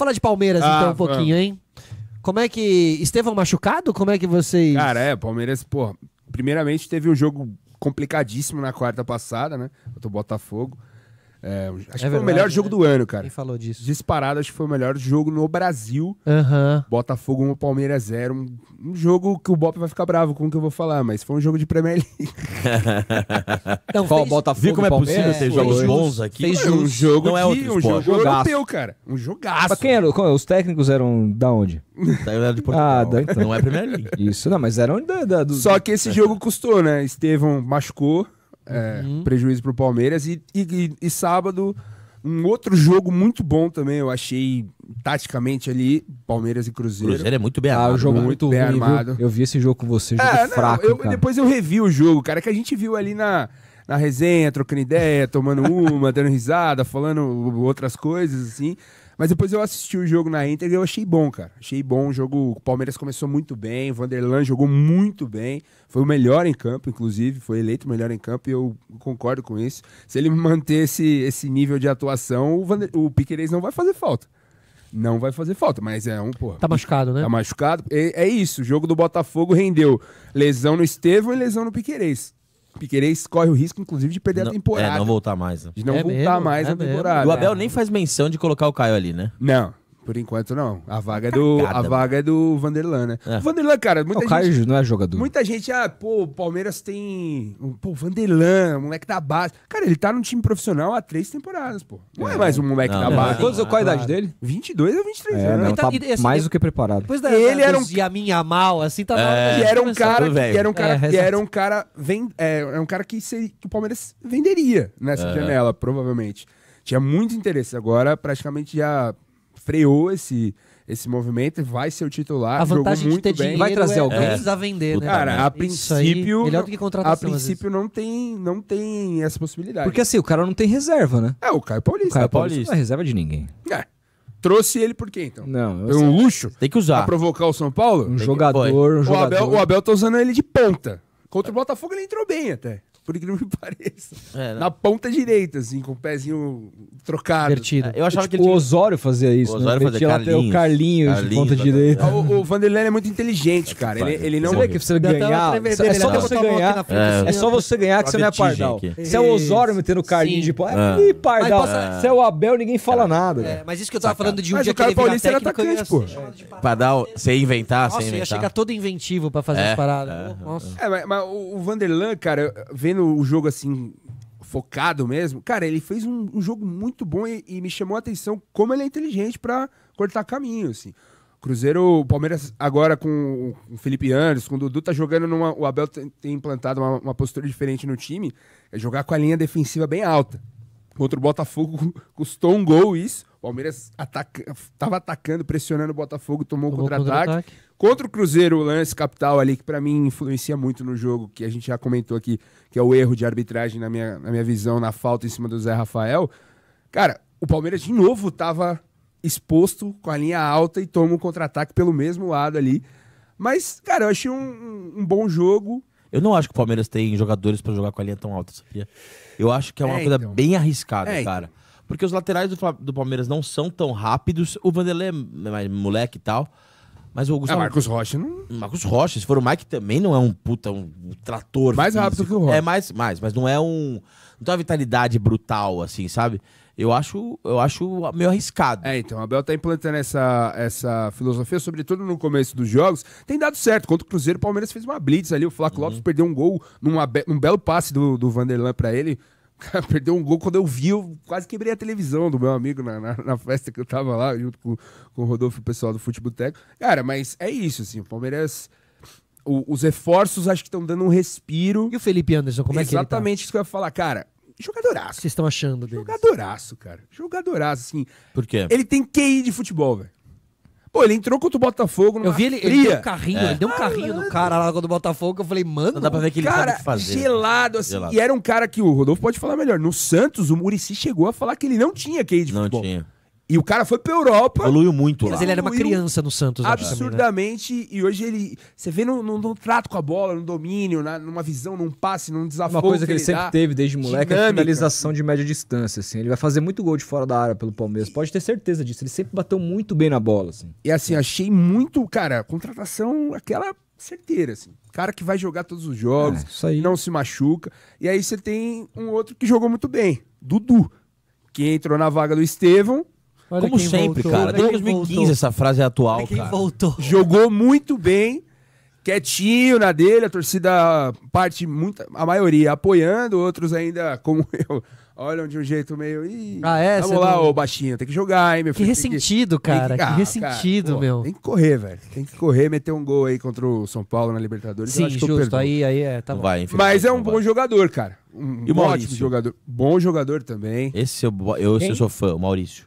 Fala de Palmeiras então, ah, então um pouquinho, hein? Como é que. Estevão machucado? Como é que vocês. Cara, é, Palmeiras, pô. Primeiramente teve um jogo complicadíssimo na quarta passada, né? Contra o Botafogo. É, acho é que verdade, foi o melhor jogo né? do ano, cara. Quem falou disso? Disparado, acho que foi o melhor jogo no Brasil. Uhum. Botafogo 1, Palmeiras 0. Um, um, jogo que o Bop vai ficar bravo com o que eu vou falar, mas foi um jogo de Premier League. não, Qual, fez... Botafogo, Viu como é possível ter jogos bons aqui? Fez um jogo não é outro um jogo europeu, cara. Um jogaço. Mas quem era, é? os técnicos eram da onde? Era de Portugal. Ah, da, então. Não é Premier League. Isso, não, mas eram da, da do... Só que esse é. jogo custou, né? Estevão machucou. É, uhum. Prejuízo pro Palmeiras. E, e, e, sábado, um outro jogo muito bom também, eu achei taticamente ali, Palmeiras e Cruzeiro. Cruzeiro é muito bem armado. Ah, o jogo muito, né? muito bem ruim, armado. Viu? Eu vi esse jogo com você, jogo é, fraco. Não, eu, depois eu revi o jogo, cara, que a gente viu ali na na resenha, trocando ideia, tomando uma, dando risada, falando outras coisas, assim. Mas depois eu assisti o jogo na Inter e eu achei bom, cara. Achei bom. O jogo. O Palmeiras começou muito bem, o Vanderlan jogou muito bem. Foi o melhor em campo, inclusive. Foi eleito o melhor em campo e eu concordo com isso. Se ele manter esse, esse nível de atuação, o, Vander, o Piqueires não vai fazer falta. Não vai fazer falta, mas é um, porra. Tá machucado, né? Tá machucado. É, é isso. O jogo do Botafogo rendeu lesão no Estevão e lesão no Piqueires. Piqueires corre o risco, inclusive, de perder não, a é, temporada. É, não voltar mais. Né? De não é voltar mesmo, mais é na temporada. o Abel nem faz menção de colocar o Caio ali, né? Não. Por enquanto, não. A tá vaga é do, Cagada, a vaga é do Vanderlan, né? É. O Vanderlan, cara, muita o gente... Caio não é jogador. Muita gente, ah, pô, o Palmeiras tem... Pô, Vanderlan, moleque da base. Cara, ele tá no time profissional há três temporadas, pô. Não é, é mais um moleque não, da base. Quantos, qual a idade dele? 22 ou 23 é, anos. Né? tá, e, tá assim, mais do é que preparado. Depois da, ele era um... E a minha mal, assim, tá... É. E era um cara... E era um cara... É, e era um cara... Vem, é, é, um cara que, que o Palmeiras venderia nessa janela, provavelmente. Tinha muito interesse. Agora, praticamente já freou esse, esse movimento, vai ser o titular. A vantagem de ter bem. vai trazer é, alguém. É. vender, né? Cara, a princípio. melhor do que contratação. A princípio não tem, não tem essa possibilidade. Porque assim, o cara não tem reserva, né? É, o Caio Paulista. O Caio Paulista não é reserva de ninguém. É. Trouxe ele por quê, então? Não, é um luxo. Tem que usar. Pra provocar o São Paulo? Um jogador, um jogador. O Abel, o Abel tá usando ele de ponta. Contra o Botafogo ele entrou bem até por incrível que pareça. É, né? Na ponta direita, assim, com o pezinho trocado. Invertido. É, eu achava é, tipo, que tinha... O Osório fazia isso. O né? Osório né? fazia até O Carlinho de ponta direita. O, o Vanderlei é muito inteligente, cara. Ele, é ele não... Você vê que você ganhar... É só né? você ganhar... Assim, é só você ganhar que você não é pardal. Se é o Osório metendo o Carlinho de ponta... Ah. Ih, pardal. Se é o Abel, ninguém fala nada. Mas isso que eu tava falando de um dia que ele virar técnico... atacante, pô. Pardal, sem inventar, sem inventar. ia chegar todo inventivo pra fazer as paradas. É, mas o Vanderlan, cara, vendo vendo o jogo assim, focado mesmo, cara, ele fez um, um jogo muito bom e, e, me chamou a atenção como ele é inteligente para cortar caminho, assim. Cruzeiro, o Palmeiras agora com o Felipe Anderson, com o Dudu, tá jogando numa. O Abel tem, tem implantado uma, uma, postura diferente no time, é jogar com a linha defensiva bem alta. Contra o Botafogo custou um gol isso, o Palmeiras ataca, atacando, pressionando o Botafogo, tomou, tomou contra-ataque. Contra contra o Cruzeiro, o lance capital ali, que para mim influencia muito no jogo, que a gente já comentou aqui, que é o erro de arbitragem na minha, na minha visão, na falta em cima do Zé Rafael. Cara, o Palmeiras de novo tava exposto com a linha alta e toma um contra-ataque pelo mesmo lado ali. Mas, cara, eu achei um, um bom jogo. Eu não acho que o Palmeiras tem jogadores para jogar com a linha tão alta, Sofia. Eu acho que é uma é, coisa então. bem arriscada, é, cara. Então. Porque os laterais do, do Palmeiras não são tão rápidos. O Vanderlei é mais moleque e tal. Mas o Gustavo... É, Marcos Rocha não... Marcos Rocha, se for o Mike, também não é um puta, um trator. Mais físico. rápido que o Rocha. É, mais, mais, mas não é um... Não tem uma vitalidade brutal, assim, sabe? Eu acho, eu acho meio arriscado. É, então, o Abel tá implantando essa, essa filosofia, sobretudo no começo dos jogos. Tem dado certo. Contra o Cruzeiro, o Palmeiras fez uma blitz ali. O Flávio uhum. Lopes perdeu um gol num be um belo passe do, do Vanderlan para ele. Cara, perdeu um gol quando eu vi, eu quase quebrei a televisão do meu amigo na, na, na festa que eu tava lá, junto com, com o Rodolfo e o pessoal do Futebol Teco. Cara, mas é isso, assim, o Palmeiras. O, os reforços acho que estão dando um respiro. E o Felipe Anderson, como é que tá? Exatamente tá? isso que eu ia falar, cara. Jogadoraço. Vocês estão achando dele? Jogadoraço, cara. Jogadoraço, assim. Por quê? Ele tem QI de futebol, velho. Pô, ele entrou contra o Botafogo Eu vi ele, ele deu um carrinho, é. ele deu um carrinho no cara lá do Botafogo, eu falei, mano... Não dá pra ver que ele cara, sabe fazer. gelado, assim. Gelado. E era um cara que o Rodolfo pode falar melhor. No Santos, o Murici chegou a falar que ele não tinha QI de não futebol. Não tinha. E o cara foi pra Europa. Evoluiu muito lá. Mas ele era uma criança no Santos. Absurdamente. Também, né? E hoje ele. Você vê no, no, no, trato com a bola, no domínio, na, numa visão, num passe, num desafio. Uma coisa que, ele, ele sempre dá. teve desde moleque Dinâmica. é a finalização de média distância. Assim. Ele vai fazer muito gol de fora da área pelo Palmeiras. Pode ter certeza disso. Ele sempre bateu muito bem na bola. Assim. E assim, achei muito. Cara, contratação aquela certeira, assim. Cara que vai jogar todos os jogos, é, não se machuca. E aí você tem um outro que jogou muito bem, Dudu, que entrou na vaga do Estevão Olha Como sempre, voltou. cara. Desde 2015 voltou. essa frase é atual, quem cara. voltou. Jogou muito bem, quietinho na dele, a torcida, parte, muita, a maioria apoiando, outros ainda, como eu, olham de um jeito meio. Ih, ah, é? Vamos lá, não... ô baixinho, tem que jogar, hein, meu filho. Que ressentido, que... cara. Que, que ressentido, cara, pô, meu. Tem que correr, velho. Tem que correr, meter um gol aí contra o São Paulo na Libertadores. Sim, justo. aí, aí é, tá vai, Mas é um bom vai. jogador, cara. Um e ótimo jogador. Bom jogador também. Esse eu, eu, eu sou fã, o Maurício.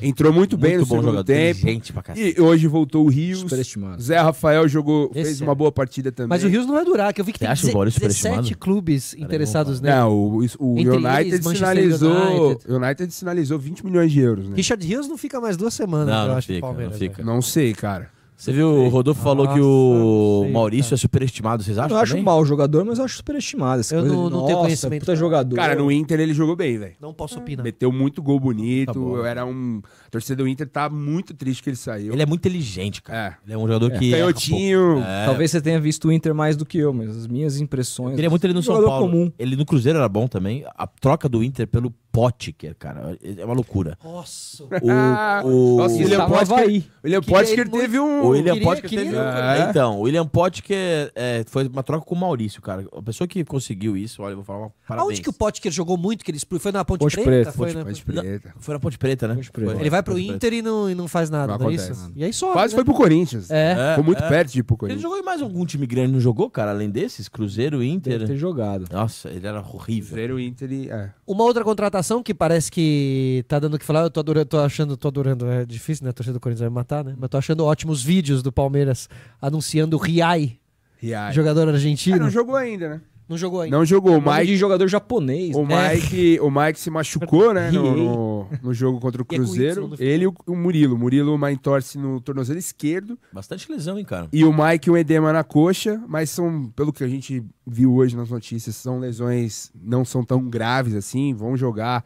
Entrou muito bem muito no segundo jogador, tempo. Gente pra e hoje voltou o Rios. Superestimado. Zé Rafael jogou, fez Esse é. uma é. boa partida também. Mas o Rios não vai é durar, que eu vi que Você tem acha 17 clubes é interessados nele. Não, o, o United eles, sinalizou, United. United sinalizou 20 milhões de euros, né? Richard Rios não fica mais duas semanas, não, eu não acho, fica, Palmeiras. Não, fica. Né? não sei, cara. Você viu, o Rodolfo Nossa, falou que o Maurício cara. é superestimado, vocês acham? Eu não acho um mal jogador, mas acho superestimado. Essa eu coisa não, de, não Nossa, tenho conhecimento. Puta jogador. Cara, no Inter ele jogou bem, velho. Não posso opinar. Meteu muito gol bonito. Tá eu né? era um. A torcida do Inter tá muito triste que ele saiu. Ele é muito inteligente, cara. É. Ele é um jogador é. que. Canhotinho. É. Talvez você tenha visto o Inter mais do que eu, mas as minhas impressões. Ele é muito ele no São Paulo. Comum. Ele no Cruzeiro era bom também. A troca do Inter pelo Potker, cara, é uma loucura. Nossa. O, o... Nossa, o William é Potker, William é Potker é teve um o William queria, Potker queria, teve... é. Então, o William Potker é, foi uma troca com o Maurício, cara. A pessoa que conseguiu isso, olha, eu vou falar uma parada. Onde que o Potker jogou muito? Que ele foi na Ponte, Ponte Preta? Preta foi, Ponte, na... Ponte Preta. foi na Ponte Preta, né? Ponte Preta. Ele vai pro Ponte Inter e não, e não faz nada, não, não é isso? E aí só. Quase né? foi pro Corinthians. É. Foi muito é. perto de ir pro Corinthians. Ele jogou em mais algum time grande, não jogou, cara, além desses? Cruzeiro, Inter? Deve ter jogado. Nossa, ele era horrível. Cruzeiro, Inter e... É. Uma outra contratação que parece que tá dando o que falar, eu tô adorando, tô achando, tô adorando, é difícil, né? Torcida do Corinthians vai me matar, né? Mas tô achando ótimos vídeos do Palmeiras anunciando o Riai, Riai. jogador argentino. É, não jogou ainda, né? Não jogou ainda. Não jogou. O Mike de jogador japonês. O né? Mike, é. o Mike se machucou, né? No, no, no jogo contra o é Cruzeiro. É Ele e o, Murilo. O Murilo uma entorse no tornozelo esquerdo. Bastante lesão, hein, cara? E o Mike um edema na coxa, mas são, pelo que a gente viu hoje nas notícias, são lesões não são tão graves assim, vão jogar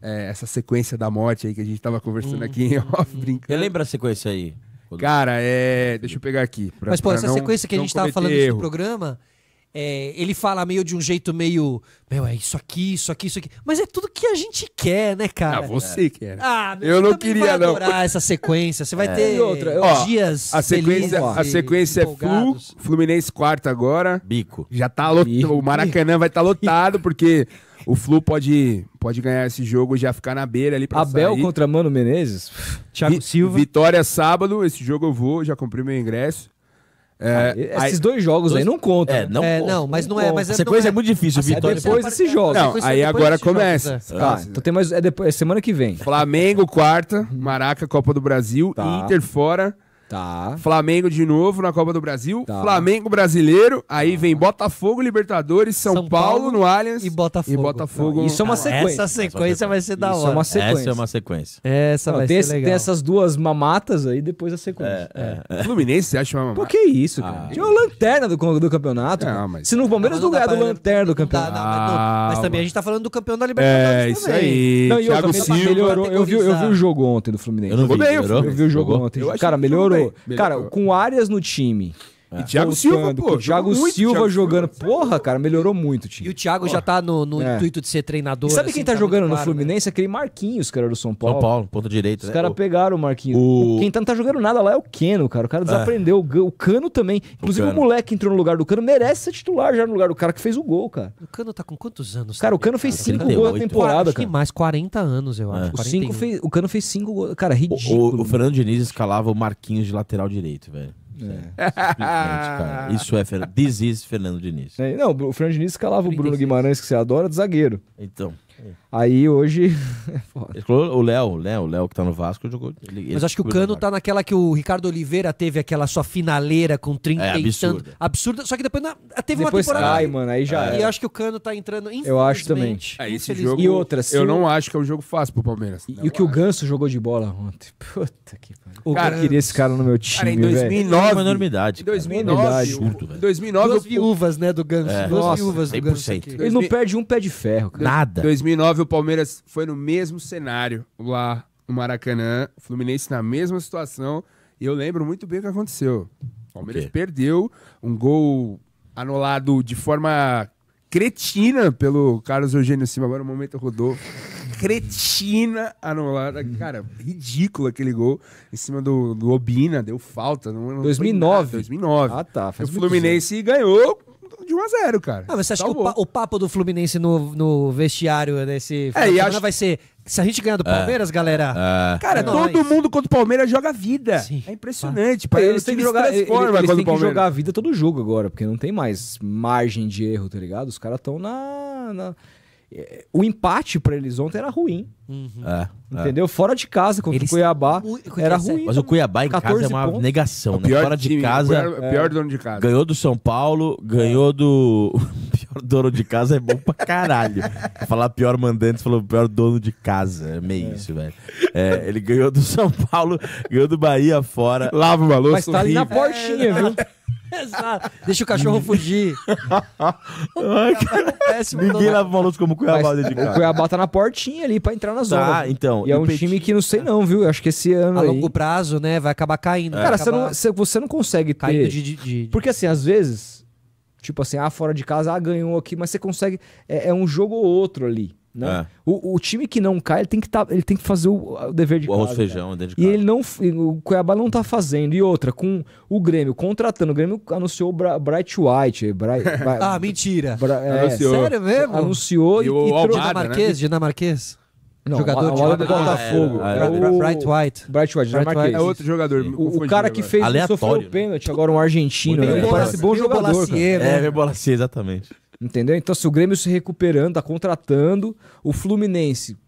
é, essa sequência da morte aí que a gente tava conversando hum, aqui em uhum. off, brincando. Você lembra a sequência aí? Cara, é. Deixa eu pegar aqui. Pra, Mas, pô, essa não, sequência que a gente tava falando no programa é, ele fala meio de um jeito meio. Meu, é isso aqui, isso aqui, isso aqui. Mas é tudo que a gente quer, né, cara? Ah, você é. quer. Ah, eu não queria, não. essa sequência. Você vai é. ter outra, ó, dias. A sequência, a sequência é Flu, Fluminense quarto agora. Bico. Já tá lotado. O Maracanã Bico. vai estar tá lotado, porque o Flu pode, pode ganhar esse jogo e já ficar na beira ali pra Abel sair. contra Mano Menezes. Thiago Vi, Silva. Vitória sábado. Esse jogo eu vou, já comprei meu ingresso. É, ah, esses aí, dois jogos dois... aí não contam. É, né? não, é, não mas não, não é. Mas é a sequência é, é, muito difícil. Assim, Vitória é depois desse jogo. Não, aí agora começa. Jogos, né? tá, então tem mais. É, depois, é semana que vem. Flamengo, quarta. Maraca, Copa do Brasil. Tá. Inter fora. Tá. Flamengo de novo na Copa do Brasil. Tá. Flamengo brasileiro. Aí tá. vem Botafogo, Libertadores, São, São Paulo, Paulo, no Allianz. E Botafogo. E Botafogo. isso é uma ah, sequência. Essa sequência vai ser da isso é hora. É uma sequência. Essa é uma sequência. Essa vai tem, ser legal. Tem essas duas mamatas aí, depois a sequência. É, é. é. Fluminense, você acha uma mamata? Por que isso, cara? Ah, Tinha uma lanterna do, do campeonato. Não, ah, mas... Se no Palmeiras não, não ganhar do lanterna do campeonato. Não, mas, ah, mas, também a gente tá falando do campeão da Libertadores. É, isso aí. Não, e Thiago Silva. Melhorou. Eu vi, eu vi o jogo ontem do Fluminense. Eu não vi. Eu vi o jogo ontem. Cara, melhorou Cara, com áreas no time é. E Thiago Voltando, Silva, pô. Thiago Silva, jogando. Porra, cara, melhorou muito o time. E o Thiago porra. já tá no, no é. intuito de ser treinador. E sabe assim, quem tá, tá jogando claro, no né? Fluminense? Né? Aquele Marquinhos, cara, do São Paulo. São Paulo, ponto direito. Os né? caras pegaram o Marquinhos. O... Quem tá, não tá jogando nada lá é o Keno, cara. O cara é. desaprendeu. É. O Cano também. Inclusive, o, Cano. o, moleque entrou no lugar do Cano. Merece ser titular já no lugar do cara que fez o gol, cara. O Cano tá com quantos anos? Cara, o Cano fez cinco gols na temporada, cara. mais 40 anos, eu é. acho. O Cano fez cinco gols. Cara, ridículo. O Fernando Diniz escalava o Marquinhos de lateral direito, velho. É, Isso é desiste Fernando Diniz. É, não, o Fernando Diniz calava o Bruno Guimarães, que você adora, de zagueiro. Então. Aí hoje. É o Léo, Léo, né, Léo que tá no Vasco jogou. Ele, Mas acho que o Cano tá naquela que o Ricardo Oliveira teve aquela sua finaleira com 30 é, absurda. Tanto, absurda. Só que depois na, teve depois uma temporada. Ai, mano, aí já. É. E acho que o Cano tá entrando Eu acho também. É, esse jogo, e outras. Eu não acho que é um jogo fácil pro Palmeiras. E, e o que acho. o Ganso jogou de bola ontem. Puta que pariu. O cara, eu queria esse cara no meu time. Cara, em 2009. Véio. Uma enormidade. Em 2009. 2009 absurdo, velho. 2009. Duas viúvas, né, do Ganso. É. Duas Nossa, viúvas do Ganso. Ele não perde um pé de ferro, cara. Nada. 2009 o Palmeiras foi no mesmo cenário lá no Maracanã, Fluminense na mesma situação, e eu lembro muito bem o que aconteceu. O Palmeiras okay. perdeu um gol anulado de forma cretina pelo Carlos Eugênio Silva, agora o momento é rodou. Cretina anulada, cara, ridículo aquele gol em cima do, do Obina, deu falta. Não, não 2009. 2009. Ah, tá. o Fluminense ganhou de 1x0, cara. Ah, você acha Salvou. Tá que o, pa o, papo do Fluminense no, no vestiário desse? é, e acho... vai ser. Se a gente ganhar do é. Palmeiras, é. galera. É. Cara, é todo mundo contra o Palmeiras joga vida. Sim. É impressionante. Ah. Eles têm que jogar, eles, eles têm que jogar a vida todo jogo agora, porque não tem mais margem de erro, tá ligado? Os caras estão na... na é, o empate para eles ontem era ruim. Uhum. É, é. entendeu? É. Fora de casa contra eles... o Cuiabá o... era ruim. Mas o Cuiabá em casa é uma pontos. negação. Né? Fora de time, casa. Pior, é... dono de casa. Ganhou do São Paulo, ganhou é. do. pior dono de casa é bom pra caralho. Falar pior mandante, falou pior dono de casa. É meio isso, velho. ele ganhou do São Paulo, ganhou do Bahia fora. Lava o maluco. Mas tá ali na portinha, viu? Exato. Deixa o cachorro fugir. Ai, cara. Péssimo Ninguém leva Maluco como Cuiabá dentro de casa. O Cuiabá tá na portinha ali pra entrar na tá, zona. então. E é um time que não sei não, viu? Eu acho que esse ano A aí... longo prazo, né? Vai acabar caindo. É. Cara, acabar... Você, não, você não consegue ter... Caindo de, de, de... Porque assim, às vezes... Tipo assim, ah, fora de casa, ah, ganhou aqui, mas você consegue. É, é um jogo ou outro ali. Né? É. O, o, time que não cai, ele tem que, tá, ele tem que fazer o, o dever de o casa. feijão dentro de E ele não, o Cuiabá não tá fazendo. E outra, com o Grêmio contratando, o Grêmio anunciou o Bra Bright White. ah, mentira. Bra é, anunciou. Sério mesmo? Anunciou e, e, o e trouxe. Né? Dinamarquês, né? dinamarquês. Não, jogador de é do Botafogo. Ah, é. o... Bright White. Bright White, Bright White. É outro jogador. O, o cara que fez Aleatório, sofreu né? o pênalti, agora um argentino. é né? parece bom jogador. Né? é, Rebolacier, exatamente. Entendeu? Então, se o Grêmio se recuperando, está contratando, o Fluminense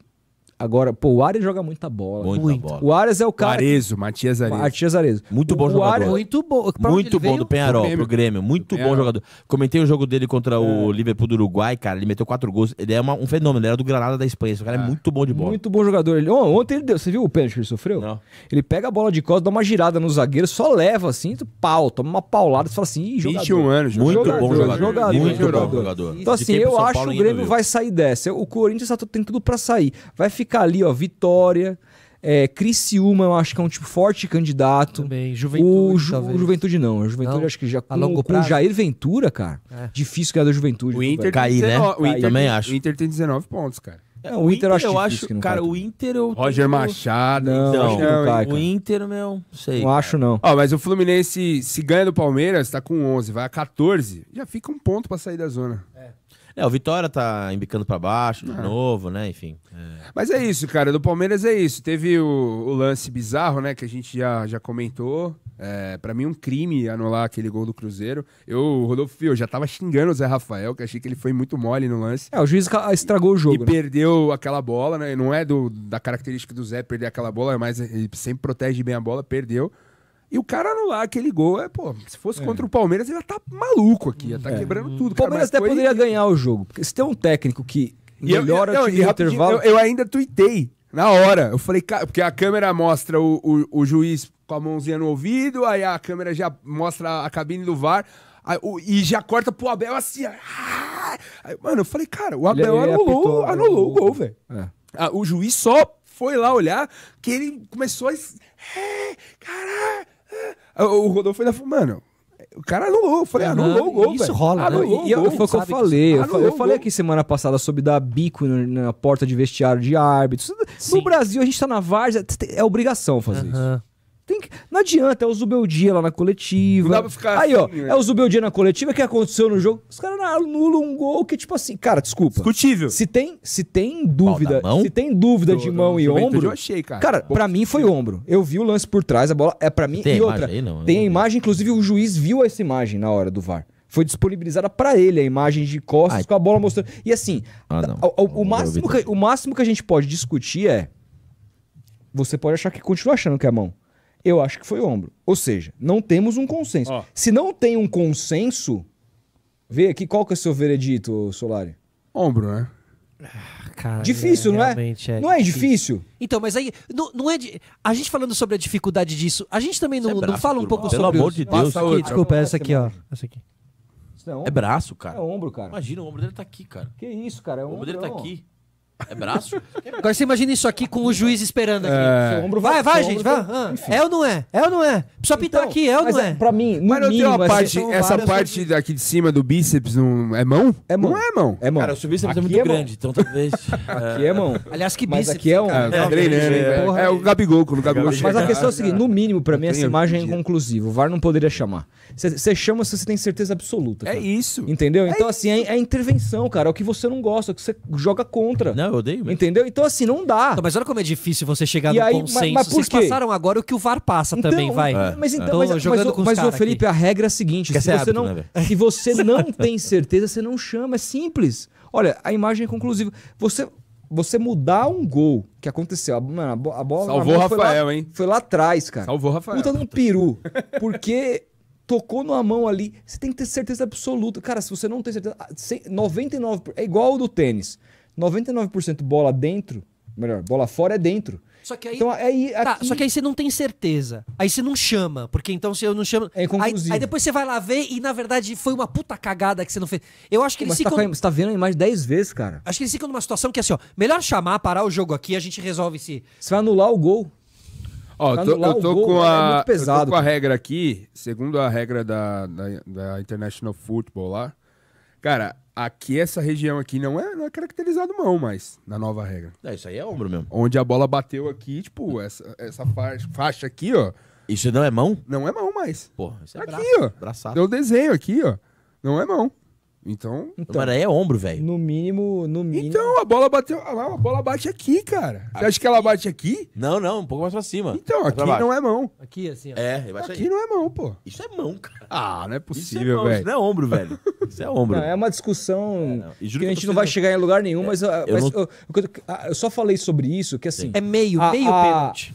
Agora, pô, o Arias joga muita bola. Né? Muita muito. bola. O Arias é o cara. Arezo, Matias Arezo. Matias Arezo. Muito bom jogador. Muito bom. Muito bom veio? do Penharol, Grêmio. pro Grêmio. Muito bom jogador. Comentei o jogo dele contra o é. Liverpool do Uruguai, cara. Ele meteu quatro gols. Ele é uma, um fenômeno. Ele era do Granada da Espanha. Esse cara é. é muito bom de bola. Muito bom jogador. Ele, oh, ontem ele deu. Você viu o pênalti que ele sofreu? Não. Ele pega a bola de costas, dá uma girada no zagueiro, só leva assim, pau, toma uma paulada. e fala assim, jogador. 21 anos, muito jogador, bom jogador. jogador muito bom jogador. Então, assim, eu acho que o Grêmio vai sair dessa. O Corinthians tá, tem tudo pra sair. Vai ficar fica ali, ó, Vitória. É, Criciúma, eu acho que é um tipo forte candidato. Também, Juventude. O, Ju, Juventude não. O Juventude não. acho que já com, para longo com o Jair Ventura, cara. É. Difícil ganhar da Juventude. O Inter cair, né? O Inter, também acho. O Inter tem 19 pontos, cara. É, o, o, Inter, Inter eu acho, eu acho que não cara, o Inter eu Roger Machado, não, não, não cai, o Inter, meu, sei. Não acho não. Ó, mas o Fluminense se ganha do Palmeiras, tá com 11, vai a 14, já fica um ponto para sair da zona. É. É, o Vitória tá embicando para baixo de ah. novo, né? Enfim. É. Mas é isso, cara. Do Palmeiras é isso. Teve o, o lance bizarro, né? Que a gente já, já comentou. É, para mim, um crime anular aquele gol do Cruzeiro. Eu, Rodolfo eu já tava xingando o Zé Rafael, que achei que ele foi muito mole no lance. É, o juiz estragou o jogo. E né? perdeu aquela bola, né? Não é do, da característica do Zé perder aquela bola, mas ele sempre protege bem a bola, perdeu. E o cara anular aquele gol é, pô, se fosse é. contra o Palmeiras, ele ia tá maluco aqui, ia tá é. quebrando hum. tudo. O Palmeiras até poderia ganhar o jogo. Porque se tem um técnico que melhora eu, o intervalo. Eu, eu, ainda tuitei na hora. Eu falei, porque a câmera mostra o, o, o, juiz com a mãozinha no ouvido, aí a câmera já mostra a cabine do VAR. Aí, o, e já corta pro Abel assim. Ah! Aí, mano, eu falei, cara, o Abel ele, ele anulou, apitou, né? anulou o gol, é. velho. É. o juiz só foi lá olhar que ele começou a. É, caralho! O Rodolfo ainda falou, mano, o cara anulou. Eu falei, anulou o gol, Isso rola, né? e, eu, é foi o que eu falei. Eu, falei, aqui semana passada sobre dar bico na, porta de vestiário de árbitros. No Brasil, a gente tá na várzea, é obrigação fazer isso. Tem que... Não adianta, é o Zubeldia lá na coletiva. Não dá pra ficar Aí, assim, ó, né? é o Zubeldia na coletiva que aconteceu no jogo. Os caras anulam um gol que, tipo assim, cara, desculpa. Discutível. Se tem, se tem dúvida, mão? se tem dúvida Do- de mão e ombro. Eu achei, cara. Cara, pra mim foi ombro. Eu vi o lance por trás, a bola é pra mim. Tem a outra, imagem aí, não? tem a não imagem, inclusive o juiz viu essa imagem na hora do VAR. Foi disponibilizada pra ele a imagem de costas Ai. com a bola mostrando. E assim, Ah, tá, não. o- o- o, máximo que, o máximo que a gente pode discutir é você pode achar que continua achando que é mão. Eu acho que foi ombro. Ou seja, não temos um consenso. Se não tem um consenso, vê aqui qual que é o seu veredito, Solari. Ombro, né? Ah, cara, difícil, é, não é? é? Não é difícil. Então, mas aí não, não é a gente falando sobre a dificuldade disso. A gente também não, é braço, não fala um pouco Pelo sobre Pelo amor de Deus. Nossa, aqui, desculpa, essa aqui, ó. Essa aqui. É, é, ombro. braço, cara. É ombro, cara. Imagina, o ombro dele tá aqui, cara. Que isso, cara? É o ombro, ombro dele tá aqui. É braço? Agora você imagina isso aqui com o juiz esperando aqui. É. vai, vai, gente, vai. Tá- ah, é ou não é? É ou não é? Precisa pintar então, aqui, é ou não é, é? Pra mim, no mas não mínimo, tem uma assim, parte, essa parte daqui de cima do bíceps, não é mão? É mão. Não é mão. É mão. Cara, o seu bíceps é aqui é muito é grande, então talvez... aqui é mão. Aliás, que bíceps. Mas aqui é um... É, tá é, o Gabigol, quando o Gabigol Mas a questão é a seguinte, no mínimo, pra mim, essa imagem é inconclusiva. O VAR não poderia chamar. Você chama se você tem certeza absoluta. É isso. Entendeu? Então, assim, é intervenção, cara. É o que você não gosta, o que você joga contra. Não, eu odeio mesmo. Entendeu? Então, assim, não dá. mas olha como é difícil você chegar e no aí, consenso. Mas, mas Vocês passaram agora o que o VAR passa então, também, vai. É, mas então, é. mas, jogando mas, com mas, mas Felipe, aqui. a regra é a seguinte: se você, hábito, não, né, se você não tem certeza, você não chama. É simples. Olha, a imagem é conclusiva. Você, você mudar um gol que aconteceu. A, mano, a bola. Salvou o Rafael, lá, hein? Foi lá atrás, cara. Salvou o Rafael. Puta num peru. Porque tocou numa mão ali. Você tem que ter certeza absoluta. Cara, se você não tem certeza. 99%. Ah, é igual o do tênis. 99% bola dentro, melhor, bola fora é dentro. Só que aí, então, aí tá, aqui... tá, só que aí você não tem certeza. Aí você não chama, porque então se eu não chamo. É aí, aí, depois você vai lá ver e na verdade foi uma puta cagada que você não fez. Eu acho que eles Mas tá ficam. você tá vendo a imagem 10 vezes, cara. Acho que eles ficam numa situação que assim, ó, melhor chamar, parar o jogo aqui, a gente resolve se. Você vai anular o gol. Ó, é eu, tô com a, eu tô com a regra aqui, segundo a regra da, da, da International Football lá. Cara, Aqui, essa região aqui não é, não é caracterizado mão mais, na nova regra. É, isso aí é ombro mesmo. Onde a bola bateu aqui, tipo, essa, essa faixa, faixa aqui, ó. Isso não é mão? Não é mão mais. Porra, isso é aqui, braço, ó. Braçado. Deu desenho aqui, ó. Não é mão. Então, então Maré é ombro, velho. No mínimo, no mínimo. Então, a bola bateu. A bola bate aqui, cara. Você acha que ela bate aqui? Não, não, um pouco mais pra cima. Então, aqui não é mão. Aqui, assim, ó. É, Aqui não é mão, pô. Isso é mão, cara. Ah, não é possível, velho. Isso, é isso não é ombro, velho. isso é ombro. Não, é uma discussão é, que, que a gente não vai chegar em lugar nenhum, é, mas, eu, mas não... eu, ah, eu, só falei sobre isso, que assim. É meio, a, meio a, pênalti.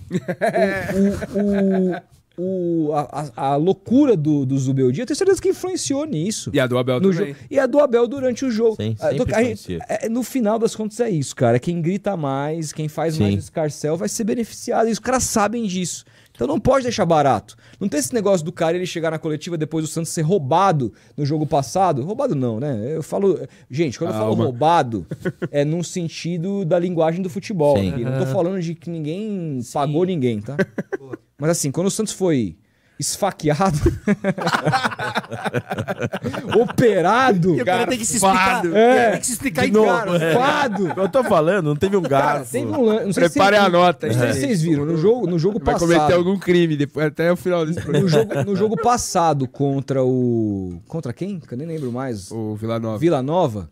o, o, o o, a, a loucura do, do Zubeldia, eu tenho certeza que influenciou nisso. E a do Abel no também. Jogo. E a do Abel durante o jogo. Sim, ah, a, do, a, a, no final das contas é isso, cara. Quem grita mais, quem faz Sim. mais escarcel vai ser beneficiado. E os caras sabem disso. Então não pode deixar barato. Não tem esse negócio do cara ele chegar na coletiva depois do Santos ser roubado no jogo passado. Roubado não, né? Eu falo. Gente, quando Calma. eu falo roubado, é num sentido da linguagem do futebol. Né? Não tô falando de que ninguém Sim. pagou ninguém, tá? Mas assim, quando o Santos foi esfaqueado, operado, e o cara tem que se explicar, é, tem que se explicar de em novo, garfado. É. Eu tô falando, não teve um garfo. Cara, teve um não sei Prepare se a nota. Não sei se vocês viram, no jogo, no jogo passado. Vai cometer algum crime depois, até o final desse programa. No jogo, no jogo passado contra o contra quem? Que eu nem lembro mais. O Vila Nova. Vila Nova.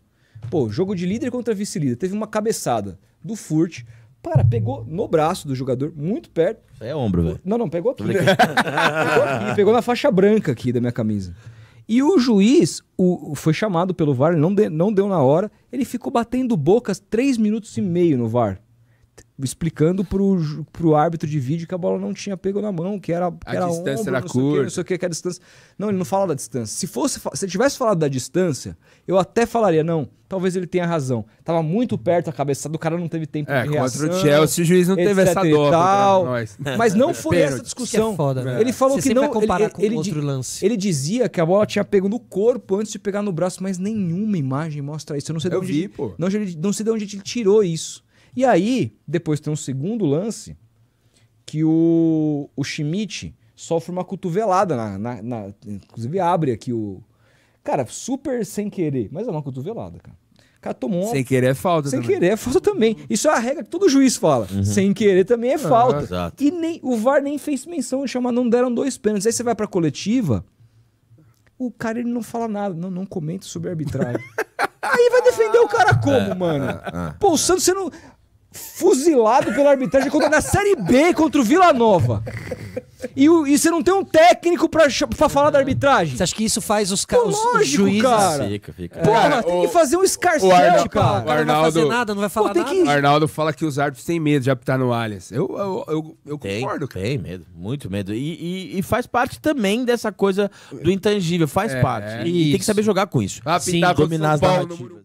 Pô, jogo de líder contra vice-líder. Teve uma cabeçada do Furt. Cara, pegou no braço do jogador, muito perto. É ombro, velho. Não, não, pegou aqui. pegou aqui, pegou na faixa branca aqui da minha camisa. E o juiz o, foi chamado pelo VAR, não, de, não deu na hora. Ele ficou batendo bocas três minutos e meio no VAR explicando pro, o árbitro de vídeo que a bola não tinha pego na mão, que era que a era distância ombro, era não curta. Sei não sei o que a distância. Não, ele não fala da distância. Se fosse se ele tivesse falado da distância, eu até falaria, não, talvez ele tenha razão. Tava muito perto a cabeça do cara, não teve tempo é, de reação. contra o Chelsea, o juiz não teve essa dor tal, Mas não foi essa é discussão. É foda, né? ele falou Você que não, comparar ele, com ele, outro lance. ele dizia que a bola tinha pego no corpo antes de pegar no braço, mas nenhuma imagem mostra isso. Eu não sei eu onde vi, ele, pô. Não, não sei de onde ele tirou isso. E aí, depois tem um segundo lance que o, o Schmidt sofre uma cotovelada. Na, na, na, inclusive, abre aqui o. Cara, super sem querer, mas é uma cotovelada, cara. O cara tomou uma... Sem querer é falta Sem também. querer é falta também. Isso é a regra que todo juiz fala. Uhum. Sem querer também é falta. Ah, e nem o VAR nem fez menção de não deram dois pênaltis. Aí você vai pra coletiva, o cara ele não fala nada, não, não comenta sobre arbitragem. Aí vai defender o cara como, é, mano? É, é, Pô, o Santos, você não fuzilado pela arbitragem contra, na Série B contra o Vila Nova. E, o, e você não tem um técnico pra, pra falar da arbitragem? Você acha que isso faz os, caras os, os juízes... Cara. Fica, fica. Porra, tem que fazer um escarcelo Arnaldo, cara. O Arnaldo, não vai fazer nada, não vai falar Pô, nada. Que... Arnaldo fala que os árbitros têm medo de apitar no Allianz. Eu, eu, eu, eu concordo. Cara. Tem medo, muito medo. E, e, e, faz parte também dessa coisa do intangível, faz é, parte. É, e isso. tem que saber jogar com isso. Apitar Sim, dominar as narrativas.